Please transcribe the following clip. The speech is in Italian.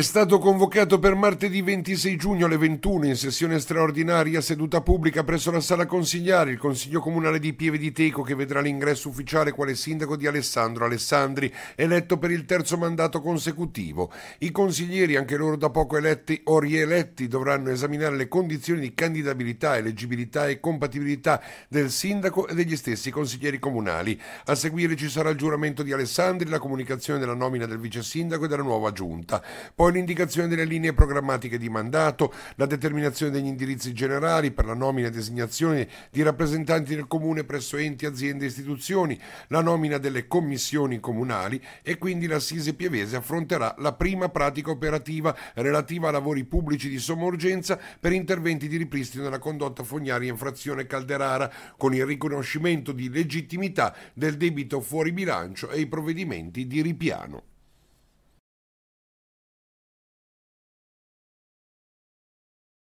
è stato convocato per martedì 26 giugno alle 21 in sessione straordinaria seduta pubblica presso la sala consigliare il Consiglio Comunale di Pieve di Teco che vedrà l'ingresso ufficiale quale sindaco di Alessandro Alessandri, eletto per il terzo mandato consecutivo. I consiglieri, anche loro da poco eletti o rieletti, dovranno esaminare le condizioni di candidabilità, eleggibilità e compatibilità del sindaco e degli stessi consiglieri comunali. A seguire ci sarà il giuramento di Alessandri, la comunicazione della nomina del vice sindaco e della nuova giunta. Poi con l'indicazione delle linee programmatiche di mandato, la determinazione degli indirizzi generali per la nomina e designazione di rappresentanti del comune presso enti, aziende e istituzioni, la nomina delle commissioni comunali e quindi l'Assise Pievese affronterà la prima pratica operativa relativa a lavori pubblici di somma urgenza per interventi di ripristino della condotta fognaria in frazione Calderara con il riconoscimento di legittimità del debito fuori bilancio e i provvedimenti di ripiano.